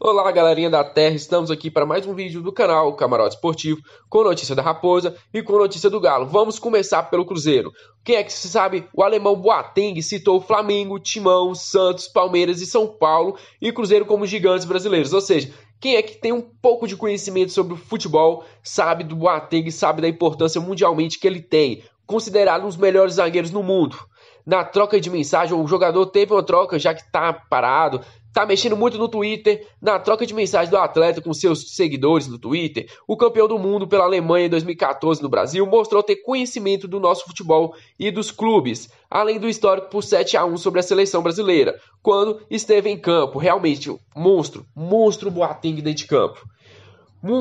Olá, galerinha da Terra, estamos aqui para mais um vídeo do canal Camarote Esportivo, com notícia da Raposa e com notícia do Galo. Vamos começar pelo Cruzeiro. Quem é que se sabe? O alemão Boateng citou Flamengo, Timão, Santos, Palmeiras e São Paulo e Cruzeiro como gigantes brasileiros. Ou seja, quem é que tem um pouco de conhecimento sobre o futebol sabe do Boateng, sabe da importância mundialmente que ele tem, considerado um dos melhores zagueiros no mundo na troca de mensagem, o jogador teve uma troca já que está parado, está mexendo muito no Twitter, na troca de mensagem do atleta com seus seguidores no Twitter. O campeão do mundo pela Alemanha em 2014 no Brasil mostrou ter conhecimento do nosso futebol e dos clubes, além do histórico por 7 a 1 sobre a seleção brasileira, quando esteve em campo. Realmente, monstro, monstro Boateng dentro de campo. Um,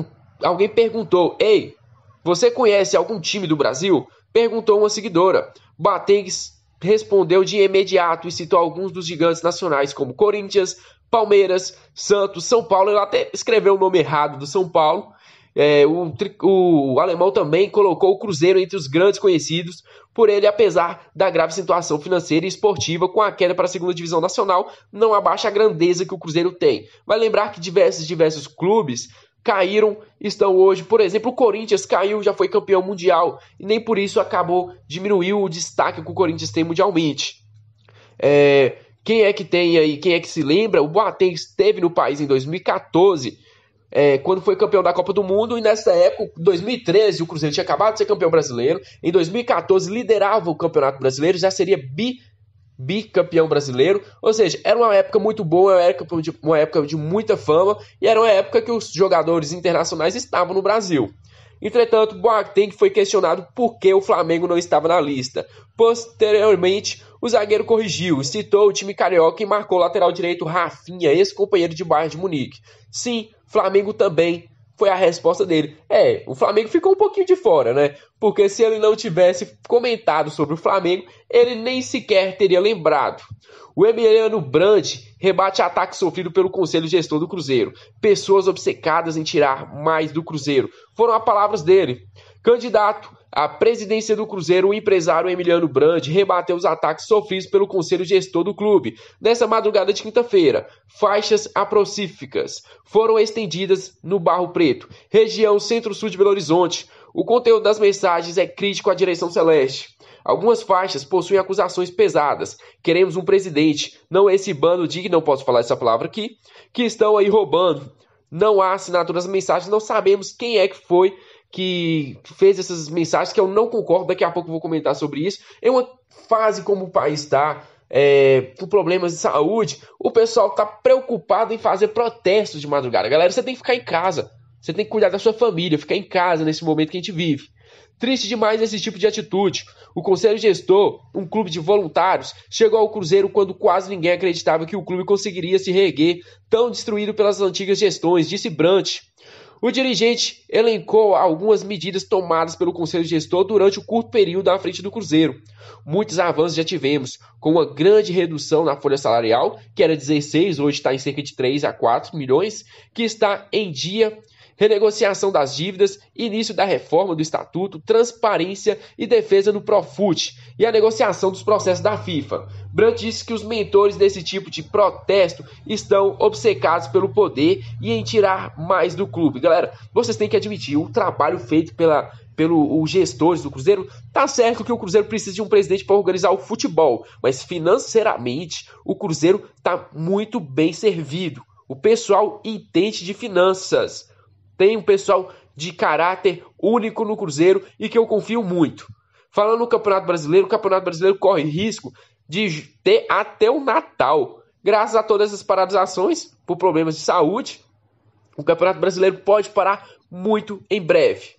um, alguém perguntou: Ei, você conhece algum time do Brasil? Perguntou uma seguidora. Batengues respondeu de imediato e citou alguns dos gigantes nacionais como Corinthians, Palmeiras, Santos, São Paulo. Ele até escreveu o nome errado do São Paulo. É, o, o, alemão também colocou o Cruzeiro entre os grandes conhecidos por ele, apesar da grave situação financeira e esportiva com a queda para a segunda divisão nacional, não abaixa a grandeza que o Cruzeiro tem. Vai lembrar que diversos diversos clubes caíram, estão hoje. Por exemplo, o Corinthians caiu, já foi campeão mundial e nem por isso acabou, diminuiu o destaque que o Corinthians tem mundialmente. É, quem é que tem aí, quem é que se lembra? O Boateng esteve no país em 2014, é, quando foi campeão da Copa do Mundo, e nessa época, 2013, o Cruzeiro tinha acabado de ser campeão brasileiro, em 2014 liderava o Campeonato Brasileiro, já seria bi bicampeão brasileiro. Ou seja, era uma época muito boa, era uma época de muita fama e era uma época que os jogadores internacionais estavam no Brasil. Entretanto, Boateng foi questionado por que o Flamengo não estava na lista. Posteriormente, o zagueiro corrigiu, citou o time carioca e marcou lateral direito Rafinha, ex-companheiro de Bayern de Munique. Sim, Flamengo também foi a resposta dele. É, o Flamengo ficou um pouquinho de fora, né? porque se ele não tivesse comentado sobre o Flamengo, ele nem sequer teria lembrado. O Emiliano Brandi rebate ataque sofrido pelo conselho gestor do Cruzeiro. Pessoas obcecadas em tirar mais do Cruzeiro. Foram as palavras dele. Candidato à presidência do Cruzeiro, o empresário Emiliano Brandi rebateu os ataques sofridos pelo conselho gestor do clube. Nessa madrugada de quinta-feira, faixas aprocíficas foram estendidas no Barro Preto, região centro-sul de Belo Horizonte o conteúdo das mensagens é crítico à direção celeste. Algumas faixas possuem acusações pesadas. Queremos um presidente, não esse bando de não posso falar essa palavra aqui, que estão aí roubando. Não há assinatura das mensagens, não sabemos quem é que foi que fez essas mensagens que eu não concordo. Daqui a pouco vou comentar sobre isso. É uma fase como o país está, é, com problemas de saúde, o pessoal está preocupado em fazer protestos de madrugada. Galera, você tem que ficar em casa. Você tem que cuidar da sua família, ficar em casa nesse momento que a gente vive. Triste demais esse tipo de atitude. O conselho gestor, um clube de voluntários, chegou ao Cruzeiro quando quase ninguém acreditava que o clube conseguiria se reerguer, tão destruído pelas antigas gestões, disse Brant. O dirigente elencou algumas medidas tomadas pelo Conselho Gestor durante o curto período à frente do Cruzeiro. Muitos avanços já tivemos, com uma grande redução na folha salarial, que era 16, hoje está em cerca de 3 a 4 milhões, que está em dia renegociação das dívidas, início da reforma do estatuto, transparência e defesa no Profut e a negociação dos processos da FIFA. Brandt disse que os mentores desse tipo de protesto estão obcecados pelo poder e em tirar mais do clube. Galera, vocês têm que admitir o trabalho feito pela pelo os gestores do Cruzeiro, tá certo que o Cruzeiro precisa de um presidente para organizar o futebol, mas financeiramente o Cruzeiro tá muito bem servido. O pessoal entende de finanças. Tem um pessoal de caráter único no Cruzeiro e que eu confio muito. Falando no Campeonato Brasileiro, o Campeonato Brasileiro corre risco de ter até o Natal. Graças a todas essas paralisações por problemas de saúde, o Campeonato Brasileiro pode parar muito em breve.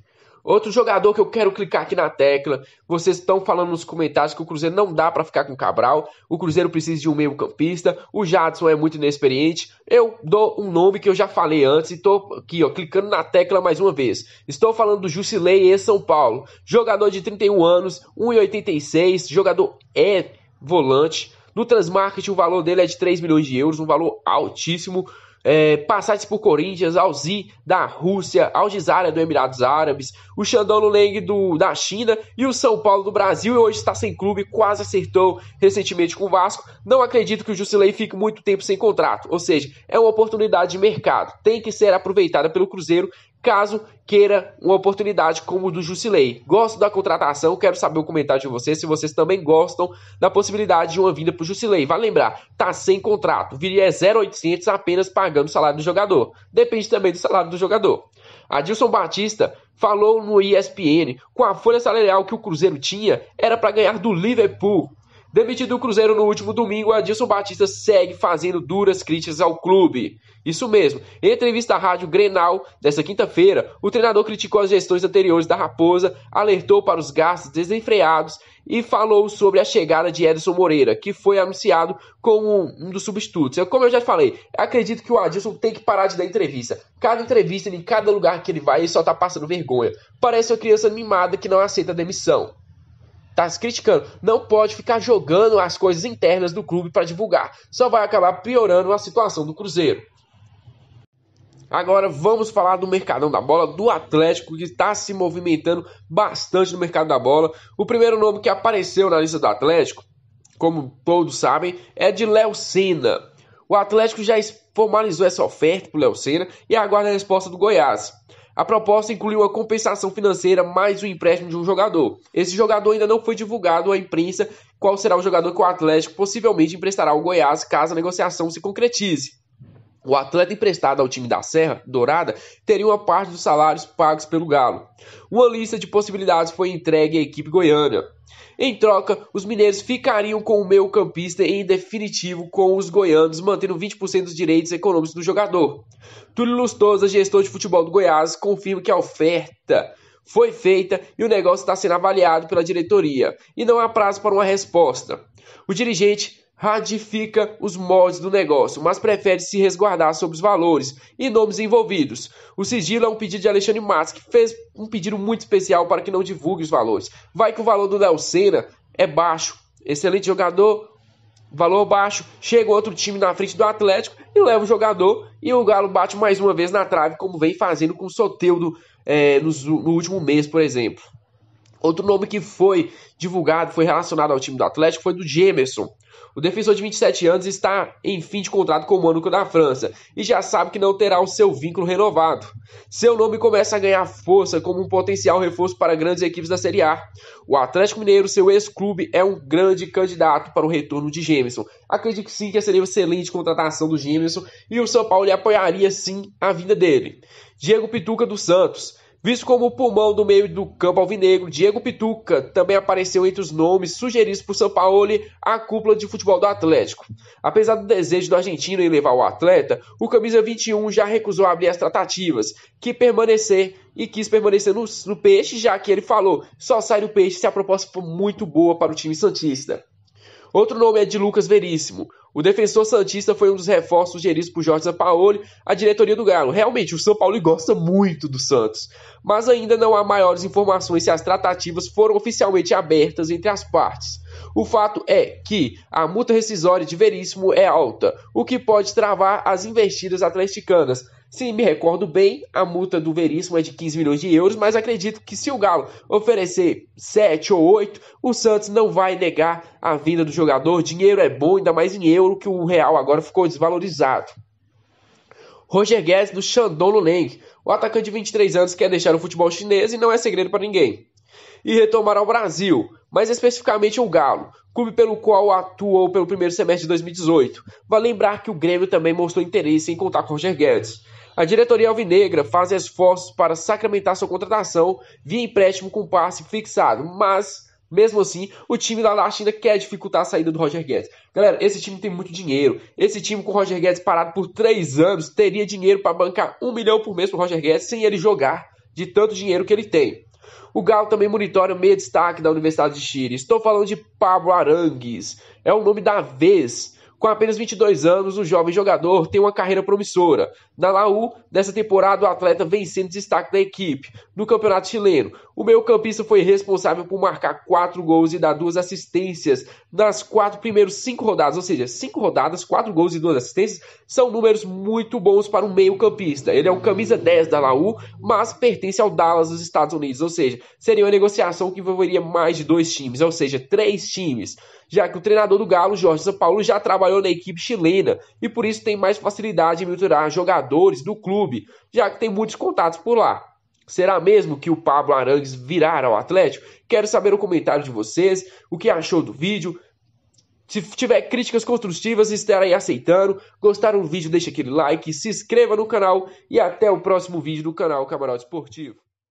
Outro jogador que eu quero clicar aqui na tecla. Vocês estão falando nos comentários que o Cruzeiro não dá para ficar com o Cabral. O Cruzeiro precisa de um meio-campista. O Jadson é muito inexperiente. Eu dou um nome que eu já falei antes e tô aqui, ó, clicando na tecla mais uma vez. Estou falando do Jusilei em São Paulo. Jogador de 31 anos, 1,86. Jogador é volante. No Transmarket, o valor dele é de 3 milhões de euros, um valor altíssimo é, passagens por tipo, Corinthians, Alzi da Rússia, Algizara do Emirados Árabes, o Shandong Leng do, da China e o São Paulo do Brasil. E hoje está sem clube, quase acertou recentemente com o Vasco. Não acredito que o Jusilei fique muito tempo sem contrato, ou seja, é uma oportunidade de mercado, tem que ser aproveitada pelo Cruzeiro caso queira uma oportunidade como o do Jusilei. Gosto da contratação, quero saber o comentário de vocês, se vocês também gostam da possibilidade de uma vinda para o Jusilei. Vale lembrar, tá sem contrato, viria 0,800 apenas pagando o salário do jogador. Depende também do salário do jogador. Adilson Batista falou no ESPN com a folha salarial que o Cruzeiro tinha era para ganhar do Liverpool Demitido do Cruzeiro no último domingo, Adilson Batista segue fazendo duras críticas ao clube. Isso mesmo. Em entrevista à Rádio Grenal desta quinta-feira, o treinador criticou as gestões anteriores da Raposa, alertou para os gastos desenfreados e falou sobre a chegada de Edson Moreira, que foi anunciado como um dos substitutos. Como eu já falei, acredito que o Adilson tem que parar de dar entrevista. Cada entrevista, em cada lugar que ele vai, ele só tá passando vergonha. Parece uma criança mimada que não aceita demissão tá se criticando. Não pode ficar jogando as coisas internas do clube para divulgar. Só vai acabar piorando a situação do Cruzeiro. Agora vamos falar do mercadão da bola do Atlético que está se movimentando bastante no mercado da bola. O primeiro nome que apareceu na lista do Atlético, como todos sabem, é de Léo Senna. O Atlético já formalizou essa oferta para o Léo Senna e aguarda a resposta do Goiás. A proposta inclui uma compensação financeira mais o empréstimo de um jogador. Esse jogador ainda não foi divulgado à imprensa qual será o jogador que o Atlético possivelmente emprestará ao Goiás caso a negociação se concretize. O atleta emprestado ao time da Serra Dourada teria uma parte dos salários pagos pelo Galo. Uma lista de possibilidades foi entregue à equipe goiana. Em troca, os mineiros ficariam com o meio-campista e, em definitivo, com os goianos, mantendo 20% dos direitos econômicos do jogador. Túlio Lustosa, gestor de futebol do Goiás, confirma que a oferta foi feita e o negócio está sendo avaliado pela diretoria, e não há prazo para uma resposta. O dirigente radifica os moldes do negócio, mas prefere se resguardar sobre os valores e nomes envolvidos. O sigilo é um pedido de Alexandre Matos, que fez um pedido muito especial para que não divulgue os valores. Vai que o valor do Léo Senna é baixo, excelente jogador, valor baixo, chega outro time na frente do Atlético e leva o jogador e o Galo bate mais uma vez na trave, como vem fazendo com o Soteudo é, eh, no, no último mês, por exemplo. Outro nome que foi divulgado, foi relacionado ao time do Atlético, foi do Gemerson. O defensor de 27 anos está em fim de contrato com o Mônaco da França e já sabe que não terá o seu vínculo renovado. Seu nome começa a ganhar força como um potencial reforço para grandes equipes da Série A. O Atlético Mineiro, seu ex-clube, é um grande candidato para o retorno de Gemerson. Acredito sim que seria uma excelente contratação do Gemerson e o São Paulo apoiaria sim a vinda dele. Diego Pituca dos Santos. Visto como o pulmão do meio do campo alvinegro, Diego Pituca também apareceu entre os nomes sugeridos por Sampaoli à cúpula de futebol do Atlético. Apesar do desejo do argentino em levar o atleta, o camisa 21 já recusou abrir as tratativas, que permanecer e quis permanecer no, no peixe, já que ele falou: só sai do peixe se a proposta for muito boa para o time santista. Outro nome é de Lucas Veríssimo. O defensor Santista foi um dos reforços geridos por Jorge Sampaoli à diretoria do Galo. Realmente, o São Paulo gosta muito do Santos. Mas ainda não há maiores informações se as tratativas foram oficialmente abertas entre as partes. O fato é que a multa rescisória de Veríssimo é alta, o que pode travar as investidas atleticanas. Se me recordo bem, a multa do Veríssimo é de 15 milhões de euros, mas acredito que se o Galo oferecer 7 ou 8, o Santos não vai negar a vinda do jogador. Dinheiro é bom, ainda mais em euro, que o real agora ficou desvalorizado. Roger Guedes do Shandong Luneng. O atacante de 23 anos quer deixar o futebol chinês e não é segredo para ninguém. E retomar ao Brasil, mais especificamente ao Galo, clube pelo qual atuou pelo primeiro semestre de 2018. Vale lembrar que o Grêmio também mostrou interesse em contar com Roger Guedes. A diretoria alvinegra faz esforços para sacramentar sua contratação via empréstimo com passe fixado, mas mesmo assim, o time lá da China quer dificultar a saída do Roger Guedes. Galera, esse time tem muito dinheiro. Esse time com o Roger Guedes parado por 3 anos teria dinheiro para bancar 1 milhão por mês para Roger Guedes sem ele jogar de tanto dinheiro que ele tem. O Galo também monitora meio destaque da Universidade de Chile. Estou falando de Pablo Arangues. É o nome da vez com apenas 22 anos, o jovem jogador tem uma carreira promissora. Na Laú, nessa temporada, o atleta vem sendo destaque da equipe. No campeonato chileno, o meio-campista foi responsável por marcar 4 gols e dar duas assistências nas quatro primeiros 5 rodadas, ou seja, 5 rodadas, 4 gols e duas assistências, são números muito bons para um meio-campista. Ele é o camisa 10 da Laú, mas pertence ao Dallas dos Estados Unidos, ou seja, seria uma negociação que envolveria mais de dois times, ou seja, três times já que o treinador do Galo, Jorge Sampaoli, já trabalhou na equipe chilena e por isso tem mais facilidade em misturar jogadores do clube, já que tem muitos contatos por lá. Será mesmo que o Pablo Arangues virar ao Atlético? Quero saber o comentário de vocês, o que achou do vídeo. Se tiver críticas construtivas, estarei aceitando. Gostaram do vídeo, deixa aquele like, se inscreva no canal e até o próximo vídeo do canal Camarote Esportivo.